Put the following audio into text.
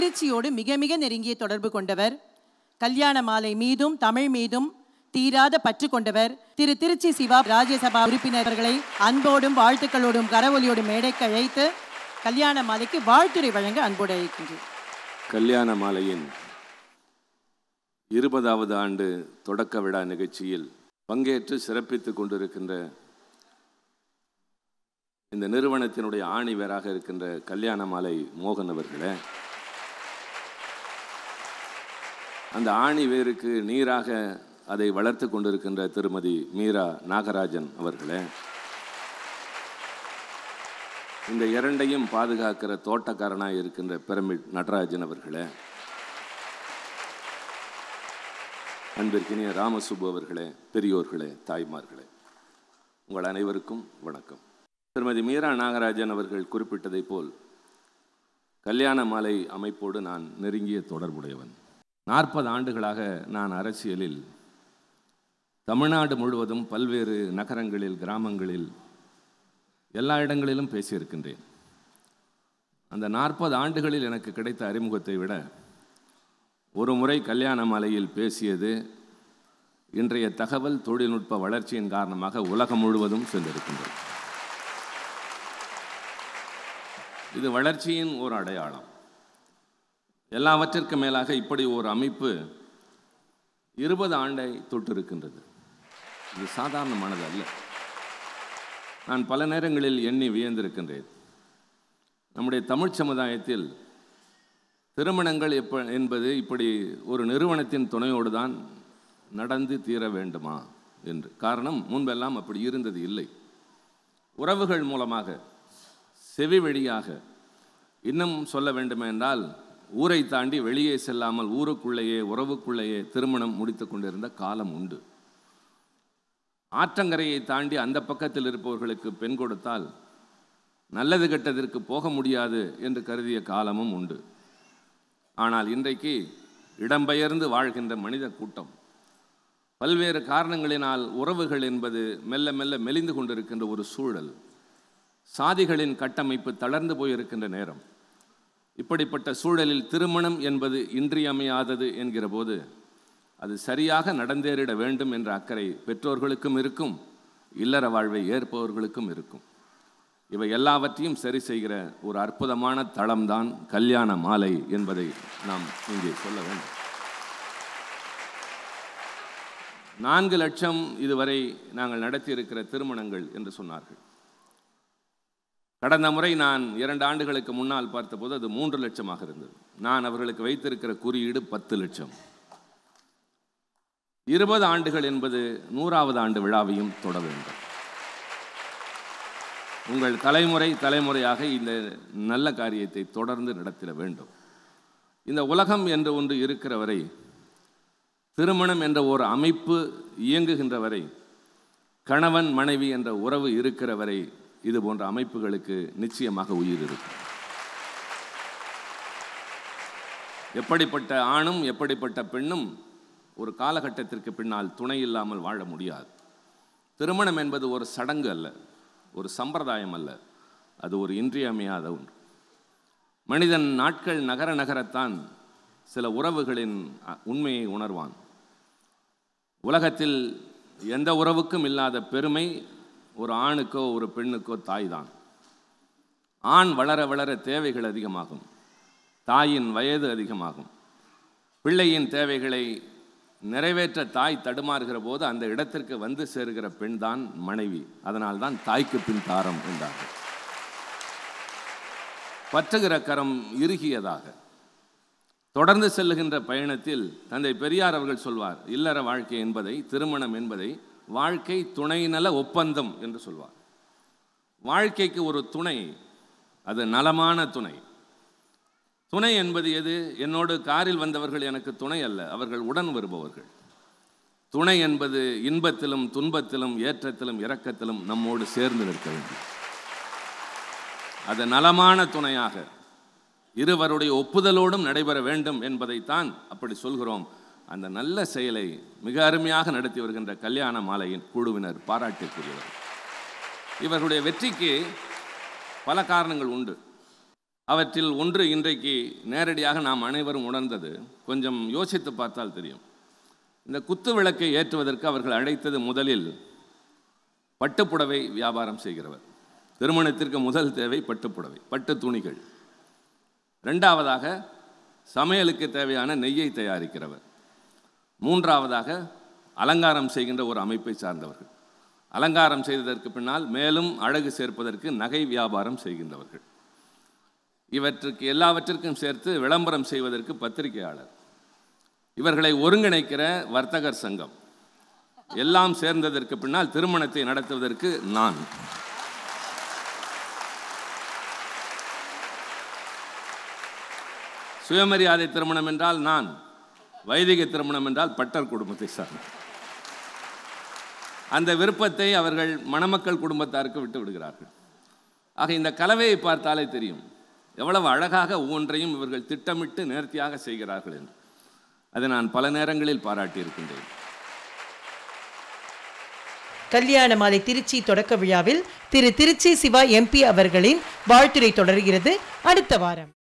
அதிர்ச்சியோடு மிக மிக நெருங்கிய தொடர்பு கொண்டவர் கல்யாண மாலை மீதும் தமிழ் மீதும் தீராத பற்று கொண்டவர் திரு திருச்சி சிவா ராஜ்யசபா உறுப்பினர்களை அன்போடும் வாழ்த்துக்களோடும் கரவொலியோடும் மேடைக்கு அழைத்து கல்யாண மாலைக்கு வாழ்த்துறை வழங்க அன்போடு அழைக்கின்றேன் கல்யாண மாலையின் இருபதாவது ஆண்டு தொடக்க விழா நிகழ்ச்சியில் பங்கேற்று சிறப்பித்துக் கொண்டிருக்கின்ற இந்த நிறுவனத்தினுடைய ஆணிவராக இருக்கின்ற கல்யாண மாலை மோகன் அவர்களை அந்த ஆணி வேருக்கு நீராக அதை வளர்த்து கொண்டிருக்கின்ற திருமதி மீரா நாகராஜன் அவர்களே இந்த இரண்டையும் பாதுகாக்கிற தோட்டக்காரனாக இருக்கின்ற பிரமிட் நடராஜன் அவர்களே அன்பிற்கினிய ராமசுப்பு அவர்களே பெரியோர்களே தாய்மார்களே உங்கள் அனைவருக்கும் வணக்கம் திருமதி மீரா நாகராஜன் அவர்கள் குறிப்பிட்டதைப் போல் கல்யாண மாலை அமைப்போடு நான் நெருங்கிய தொடர்புடையவன் நாற்பது ஆண்டுகளாக நான் அரசியலில் தமிழ்நாடு முழுவதும் பல்வேறு நகரங்களில் கிராமங்களில் எல்லா இடங்களிலும் பேசியிருக்கின்றேன் அந்த நாற்பது ஆண்டுகளில் எனக்கு கிடைத்த அறிமுகத்தை விட ஒரு முறை கல்யாண மலையில் பேசியது இன்றைய தகவல் தொழில்நுட்ப வளர்ச்சியின் காரணமாக உலகம் முழுவதும் சென்றிருக்கின்றது இது வளர்ச்சியின் ஓர் அடையாளம் எல்லாவற்றிற்கு மேலாக இப்படி ஒரு அமைப்பு இருபது ஆண்டை தொட்டிருக்கின்றது இது சாதாரணமானது அல்ல நான் பல நேரங்களில் எண்ணி வியந்திருக்கின்றேன் நம்முடைய தமிழ் சமுதாயத்தில் திருமணங்கள் எப்ப என்பது இப்படி ஒரு நிறுவனத்தின் துணையோடு தான் நடந்து தீர வேண்டுமா என்று காரணம் முன்பெல்லாம் அப்படி இருந்தது இல்லை உறவுகள் மூலமாக செவி வழியாக இன்னும் சொல்ல வேண்டுமென்றால் ஊரை தாண்டி வெளியே செல்லாமல் ஊருக்குள்ளேயே உறவுக்குள்ளேயே திருமணம் முடித்து கொண்டிருந்த காலம் உண்டு ஆற்றங்கரையை தாண்டி அந்த பக்கத்தில் இருப்பவர்களுக்கு பெண் கொடுத்தால் நல்லது கெட்டதற்கு போக முடியாது என்று கருதிய காலமும் உண்டு ஆனால் இன்றைக்கு இடம்பெயர்ந்து வாழ்கின்ற மனித கூட்டம் பல்வேறு காரணங்களினால் உறவுகள் என்பது மெல்ல மெல்ல மெலிந்து கொண்டிருக்கின்ற ஒரு சூழல் சாதிகளின் கட்டமைப்பு தளர்ந்து போயிருக்கின்ற நேரம் இப்படிப்பட்ட சூழலில் திருமணம் என்பது இன்றியமையாதது என்கிற போது அது சரியாக நடந்தேறிட வேண்டும் என்ற அக்கறை பெற்றோர்களுக்கும் இருக்கும் இல்லற வாழ்வை ஏற்பவர்களுக்கும் இருக்கும் இவை எல்லாவற்றையும் சரி செய்கிற ஒரு அற்புதமான தளம்தான் கல்யாண மாலை என்பதை நாம் இங்கே சொல்ல வேண்டும் நான்கு லட்சம் இதுவரை நாங்கள் நடத்தியிருக்கிற திருமணங்கள் என்று சொன்னார்கள் கடந்த முறை நான் இரண்டு ஆண்டுகளுக்கு முன்னால் பார்த்தபோது அது மூன்று லட்சமாக இருந்தது நான் அவர்களுக்கு வைத்திருக்கிற குறியீடு பத்து லட்சம் இருபது ஆண்டுகள் என்பது நூறாவது ஆண்டு விழாவையும் தொட வேண்டும் உங்கள் தலைமுறை தலைமுறையாக இந்த நல்ல காரியத்தை தொடர்ந்து நடத்திட வேண்டும் இந்த உலகம் என்று ஒன்று இருக்கிற வரை திருமணம் என்ற ஒரு அமைப்பு இயங்குகின்ற வரை கணவன் மனைவி என்ற உறவு இருக்கிற வரை இது போன்ற அமைப்புகளுக்கு நிச்சயமாக உயிர் இருக்கும் எப்படிப்பட்ட ஆணும் எப்படிப்பட்ட பெண்ணும் ஒரு காலகட்டத்திற்கு பின்னால் துணை இல்லாமல் வாழ முடியாது திருமணம் என்பது ஒரு சடங்கு அல்ல ஒரு சம்பிரதாயம் அல்ல அது ஒரு இன்றியமையாத ஒன்று மனிதன் நாட்கள் நகர நகரத்தான் சில உறவுகளின் உண்மையை உணர்வான் உலகத்தில் எந்த உறவுக்கும் இல்லாத பெருமை ஒரு ஆணுக்கோ ஒரு பெண்ணுக்கோ தாய் தான் ஆண் வளர வளர தேவைகள் அதிகமாகும் தாயின் வயது அதிகமாகும் பிள்ளையின் தேவைகளை நிறைவேற்ற தாய் தடுமாறுகிற போது அந்த இடத்திற்கு வந்து சேர்கிற பெண் தான் மனைவி அதனால் தான் தாய்க்கு பின் தாரம் என்றார்கள் பற்றுகிற கரம் இறுகியதாக தொடர்ந்து செல்லுகின்ற பயணத்தில் தந்தை பெரியார் அவர்கள் சொல்வார் இல்லற வாழ்க்கை என்பதை திருமணம் என்பதை வாழ்க்கை துணை நல ஒப்பந்தம் என்று சொல்வார் வாழ்க்கைக்கு ஒரு துணை அது நலமான துணை துணை என்பது எது என்னோடு காரில் வந்தவர்கள் எனக்கு துணை அல்ல அவர்கள் உடன் வருபவர்கள் துணை என்பது இன்பத்திலும் துன்பத்திலும் ஏற்றத்திலும் இரக்கத்திலும் நம்மோடு சேர்ந்து நிற்க வேண்டும் அது நலமான துணையாக இருவருடைய ஒப்புதலோடும் நடைபெற வேண்டும் என்பதைத்தான் அப்படி சொல்கிறோம் அந்த நல்ல செயலை மிக அருமையாக நடத்தி வருகின்ற கல்யாண மாலையின் குழுவினர் பாராட்டுக்குரியவர் இவர்களுடைய வெற்றிக்கு பல காரணங்கள் உண்டு அவற்றில் ஒன்று இன்றைக்கு நேரடியாக நாம் அனைவரும் உணர்ந்தது கொஞ்சம் யோசித்து பார்த்தால் தெரியும் இந்த குத்து விளக்கை ஏற்றுவதற்கு அவர்கள் அழைத்தது முதலில் பட்டுப்புடவை வியாபாரம் செய்கிறவர் திருமணத்திற்கு முதல் தேவை பட்டுப்புடவை பட்டு துணிகள் ரெண்டாவதாக சமையலுக்கு தேவையான நெய்யை தயாரிக்கிறவர் மூன்றாவதாக அலங்காரம் செய்கின்ற ஒரு அமைப்பை சார்ந்தவர்கள் அலங்காரம் செய்ததற்கு பின்னால் மேலும் அழகு சேர்ப்பதற்கு நகை வியாபாரம் செய்கின்றவர்கள் இவற்றுக்கு எல்லாவற்றிற்கும் சேர்த்து விளம்பரம் செய்வதற்கு பத்திரிகையாளர் இவர்களை ஒருங்கிணைக்கிற வர்த்தகர் சங்கம் எல்லாம் சேர்ந்ததற்கு பின்னால் திருமணத்தை நடத்துவதற்கு நான் சுயமரியாதை திருமணம் என்றால் நான் வைதிக திருமணம் என்றால் பட்டர் குடும்பத்தை சார்ந்த அந்த விருப்பத்தை அவர்கள் மணமக்கள் குடும்பத்தாருக்கு விட்டு விடுகிறார்கள் ஆக இந்த கலவையை பார்த்தாலே தெரியும் எவ்வளவு அழகாக ஒவ்வொன்றையும் இவர்கள் திட்டமிட்டு நேர்த்தியாக செய்கிறார்கள் என்று அதை நான் பல நேரங்களில் பாராட்டியிருக்கின்றேன் கல்யாண மாலை திருச்சி தொடக்க விழாவில் திரு திருச்சி சிவா எம்பி அவர்களின் வாழ்த்துறை தொடர்கிறது அடுத்த வாரம்